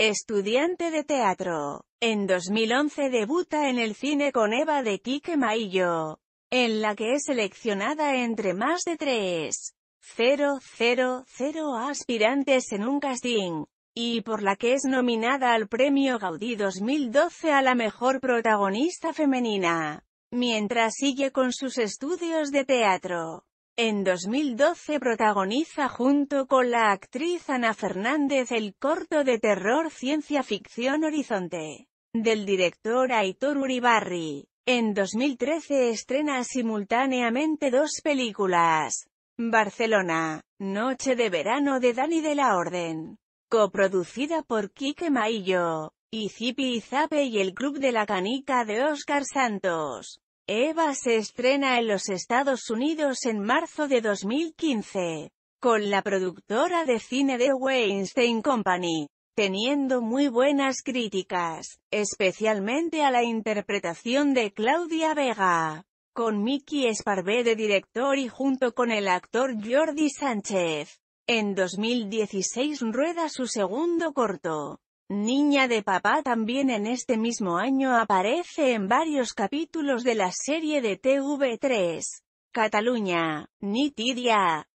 Estudiante de teatro. En 2011 debuta en el cine con Eva de Quique Maillo, en la que es seleccionada entre más de 3.000 aspirantes en un casting, y por la que es nominada al Premio Gaudí 2012 a la Mejor Protagonista Femenina, mientras sigue con sus estudios de teatro. En 2012 protagoniza junto con la actriz Ana Fernández el corto de terror ciencia ficción Horizonte, del director Aitor Uribarri. En 2013 estrena simultáneamente dos películas. Barcelona, Noche de Verano de Dani de la Orden, coproducida por Quique Maillo, y Izape y el Club de la Canica de Óscar Santos. Eva se estrena en los Estados Unidos en marzo de 2015, con la productora de cine de Weinstein Company, teniendo muy buenas críticas, especialmente a la interpretación de Claudia Vega, con Mickey Esparvé de director y junto con el actor Jordi Sánchez. En 2016 rueda su segundo corto, Niña de Papá también en este mismo año aparece en varios capítulos de la serie de TV3. Cataluña, Nitidia,